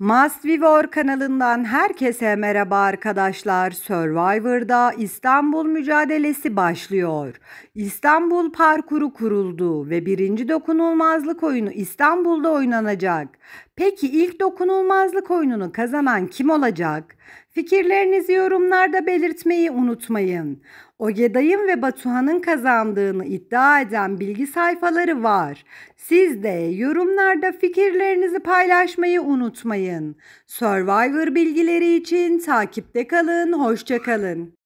Must Vivor kanalından herkese merhaba arkadaşlar. Survivor'da İstanbul mücadelesi başlıyor. İstanbul parkuru kuruldu ve birinci dokunulmazlık oyunu İstanbul'da oynanacak. Peki ilk dokunulmazlık oyununu kazanan kim olacak? Fikirlerinizi yorumlarda belirtmeyi unutmayın. Ogeday'ın ve Batuhan'ın kazandığını iddia eden bilgi sayfaları var. Siz de yorumlarda fikirlerinizi paylaşmayı unutmayın. Survivor bilgileri için takipte kalın, hoşçakalın.